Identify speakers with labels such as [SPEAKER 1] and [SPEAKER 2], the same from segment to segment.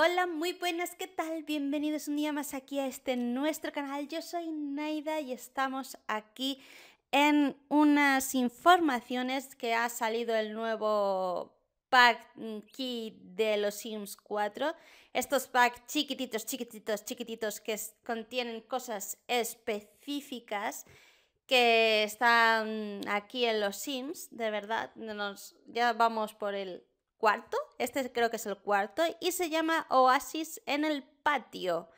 [SPEAKER 1] Hola, muy buenas, ¿qué tal? Bienvenidos un día más aquí a este nuestro canal. Yo soy Naida y estamos aquí en unas informaciones que ha salido el nuevo pack mm, key de los Sims 4. Estos packs chiquititos, chiquititos, chiquititos que contienen cosas específicas que están aquí en los Sims, de verdad. Nos, ya vamos por el cuarto, este creo que es el cuarto, y se llama Oasis en el patio.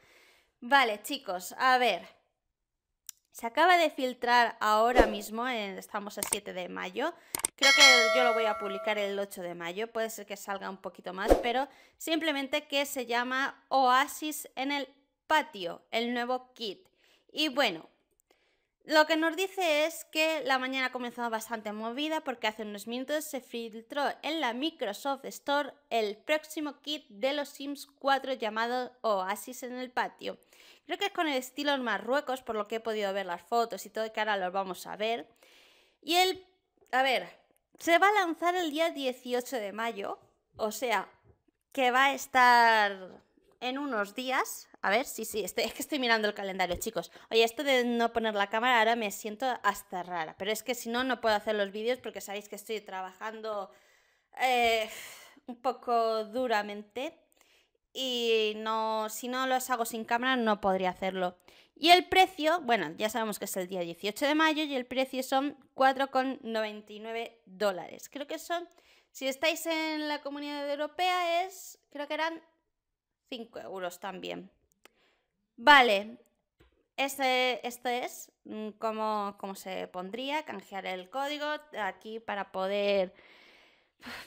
[SPEAKER 1] Vale, chicos, a ver. Se acaba de filtrar ahora mismo, estamos a 7 de mayo. Creo que yo lo voy a publicar el 8 de mayo, puede ser que salga un poquito más, pero simplemente que se llama Oasis en el patio, el nuevo kit. Y bueno, lo que nos dice es que la mañana comenzado bastante movida porque hace unos minutos se filtró en la Microsoft Store el próximo kit de los Sims 4 llamado Oasis en el patio. Creo que es con el estilo Marruecos, por lo que he podido ver las fotos y todo, que ahora los vamos a ver. Y el... a ver, se va a lanzar el día 18 de mayo, o sea, que va a estar en unos días, a ver, sí, sí, este, es que estoy mirando el calendario, chicos. Oye, esto de no poner la cámara ahora me siento hasta rara. Pero es que si no, no puedo hacer los vídeos porque sabéis que estoy trabajando eh, un poco duramente. Y no, si no los hago sin cámara, no podría hacerlo. Y el precio, bueno, ya sabemos que es el día 18 de mayo y el precio son 4,99 dólares. Creo que son, si estáis en la comunidad europea, es, creo que eran 5 euros también. Vale, esto este es mm, cómo, cómo se pondría, canjear el código aquí para poder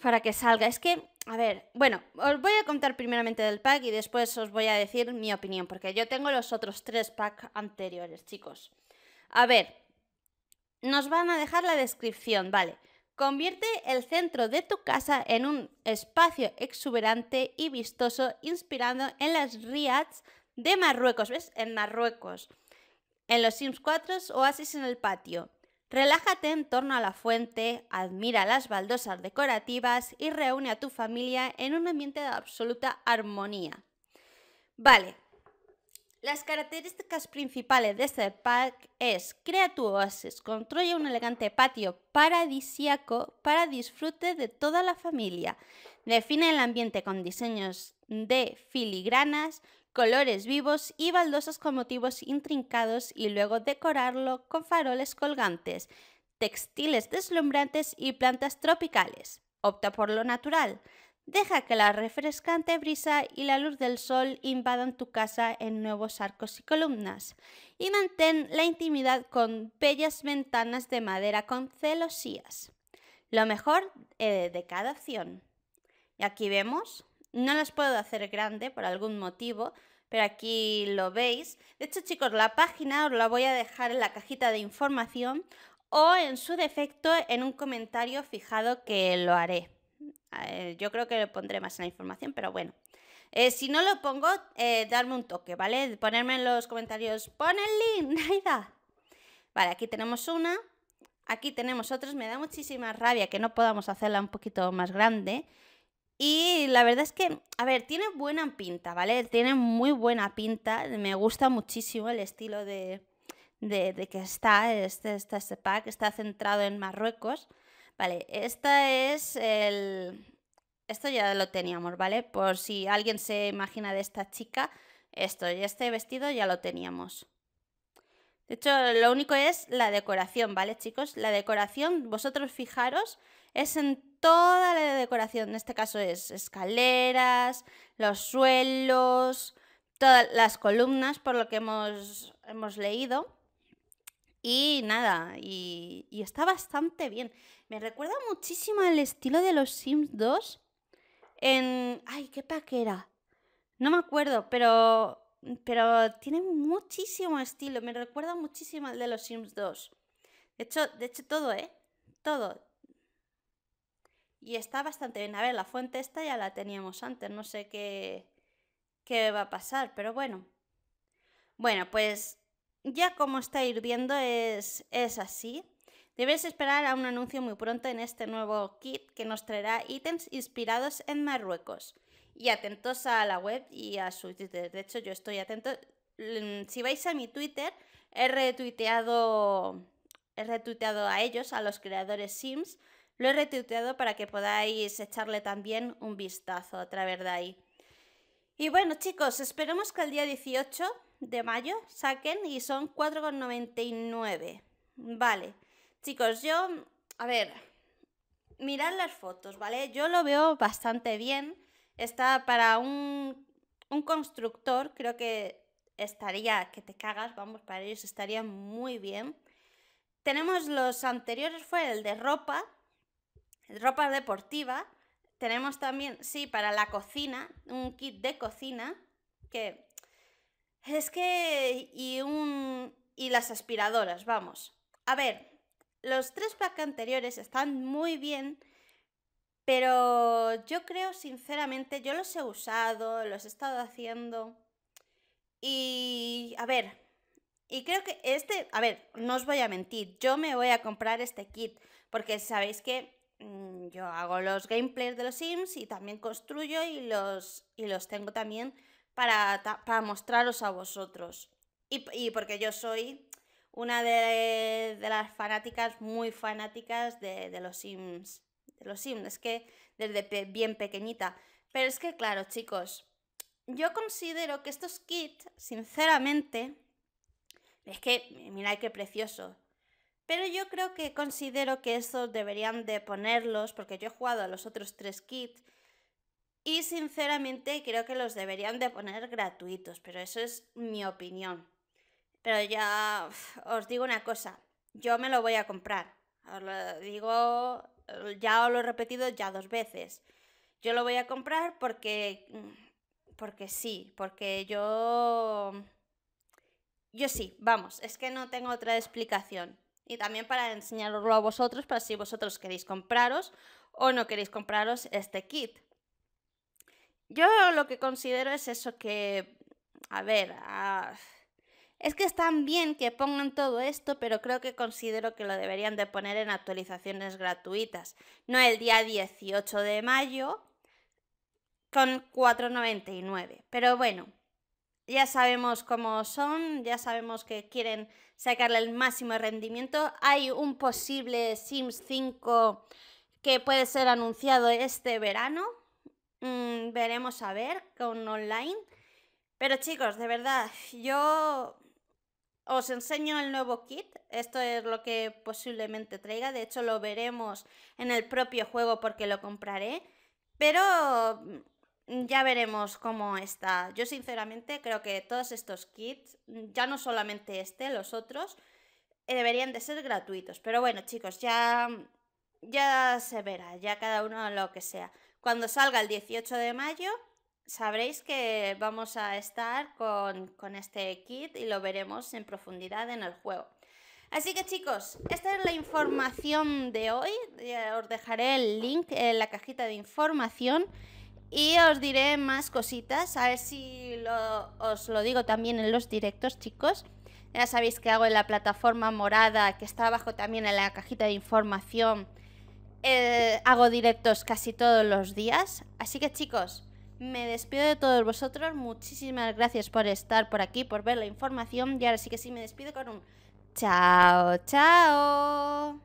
[SPEAKER 1] para que salga. Es que, a ver, bueno, os voy a contar primeramente del pack y después os voy a decir mi opinión, porque yo tengo los otros tres packs anteriores, chicos. A ver, nos van a dejar la descripción, vale. Convierte el centro de tu casa en un espacio exuberante y vistoso, inspirando en las riads de Marruecos, ¿ves? En Marruecos. En los Sims 4, oasis en el patio. Relájate en torno a la fuente, admira las baldosas decorativas y reúne a tu familia en un ambiente de absoluta armonía. Vale. Las características principales de este pack es crea tu oasis, construye un elegante patio paradisiaco para disfrute de toda la familia, define el ambiente con diseños de filigranas, colores vivos y baldosas con motivos intrincados y luego decorarlo con faroles colgantes, textiles deslumbrantes y plantas tropicales. Opta por lo natural. Deja que la refrescante brisa y la luz del sol invadan tu casa en nuevos arcos y columnas. Y mantén la intimidad con bellas ventanas de madera con celosías. Lo mejor eh, de cada opción. Y aquí vemos no las puedo hacer grande por algún motivo, pero aquí lo veis. De hecho, chicos, la página os la voy a dejar en la cajita de información o en su defecto en un comentario fijado que lo haré. Eh, yo creo que lo pondré más en la información, pero bueno. Eh, si no lo pongo, eh, darme un toque, ¿vale? Ponerme en los comentarios, pon el link, Naida. Vale, aquí tenemos una, aquí tenemos otros Me da muchísima rabia que no podamos hacerla un poquito más grande. Y la verdad es que, a ver, tiene buena pinta, ¿vale? Tiene muy buena pinta. Me gusta muchísimo el estilo de, de, que está este, este, este, pack. Está centrado en Marruecos. Vale, esta es el... Esto ya lo teníamos, ¿vale? Por si alguien se imagina de esta chica, esto y este vestido ya lo teníamos. De hecho, lo único es la decoración, ¿vale, chicos? La decoración, vosotros fijaros, es en toda la decoración. En este caso es escaleras, los suelos, todas las columnas, por lo que hemos, leído. Y nada, y, está bastante bien. Me recuerda muchísimo al estilo de los Sims 2 ¡Ay, qué paquera! No me acuerdo, pero... Pero tiene muchísimo estilo. Me recuerda muchísimo al de los Sims 2. De hecho, de hecho todo, ¿eh? Todo. Y está bastante bien. A ver, la fuente esta ya la teníamos antes. No sé qué, va a pasar, pero bueno. Bueno, pues ya como está hirviendo es, es así. Debes esperar a un anuncio muy pronto en este nuevo kit que nos traerá ítems inspirados en Marruecos. Y atentos a la web y a su Twitter. De hecho, yo estoy atento. Mm, si vais a mi Twitter, he retuiteado, he retuiteado a ellos, a los creadores Sims, lo he retuiteado para que podáis echarle también un vistazo a través de ahí. Y bueno chicos, esperemos que el día 18 de mayo saquen y son 4,99. Vale, chicos, yo, a ver, mirad las fotos, ¿vale? Yo lo veo bastante bien. Está para un, un constructor, creo que estaría, que te cagas, vamos, para ellos estaría muy bien. Tenemos los anteriores, fue el de ropa, ropa deportiva. Tenemos también, sí, para la cocina, un kit de cocina, que es que... y un... y las aspiradoras, vamos. A ver, los tres packs anteriores están muy bien, pero yo creo, sinceramente, yo los he usado, los he estado haciendo. Y, a ver, y creo que este, a ver, no os voy a mentir, yo me voy a comprar este kit, porque sabéis que Mm, yo hago los gameplays de los Sims y también construyo y los, y los tengo también para, mostraros a vosotros. Y, porque yo soy una de, las fanáticas, muy fanáticas de, los Sims. De los Sims, es que desde bien pequeñita. Pero es que, claro, chicos, yo considero que estos kits, sinceramente, es que, mira qué precioso. Pero yo creo que considero que estos deberían de ponerlos, porque yo he jugado a los otros tres kits, y sinceramente creo que los deberían de poner gratuitos, pero eso es mi opinión. Pero ya os digo una cosa, yo me lo voy a comprar. Os lo digo, ya os lo he repetido ya dos veces. Yo lo voy a comprar porque, porque sí, porque yo... Yo sí, vamos, es que no tengo otra explicación y también para enseñaroslo a vosotros, para si vosotros queréis compraros o no queréis compraros este kit. Yo lo que considero es eso que, a ver, es que están bien que pongan todo esto, pero creo que considero que lo deberían de poner en actualizaciones gratuitas, no el día 18 de mayo con 4,99. Pero bueno, ya sabemos cómo son, ya sabemos que quieren sacarle el máximo rendimiento. Hay un posible Sims 5 que puede ser anunciado este verano. Mm, veremos a ver con online. Pero chicos, de verdad, yo os enseño el nuevo kit. Esto es lo que posiblemente traiga. De hecho, lo veremos en el propio juego porque lo compraré. Pero Mm, ya veremos cómo está. Yo sinceramente creo que todos estos kits, mm, ya no solamente este, los otros, eh, deberían de ser gratuitos. Pero bueno, chicos, ya, mm, ya se verá, ya cada uno lo que sea. Cuando salga el 18 de mayo, sabréis que vamos a estar con, con este kit y lo veremos en profundidad en el juego. Así que chicos, esta es la información de hoy. Os dejaré el link en la cajita de información. Y os diré más cositas, a ver si os lo digo también en los directos, chicos. Ya sabéis que hago en la plataforma morada, que está abajo también en la cajita de información. Eh, hago directos casi todos los días. Así que chicos, me despido de todos vosotros. Muchísimas gracias por estar por aquí, por ver la información. Y ahora sí que sí me despido con un chao, chao.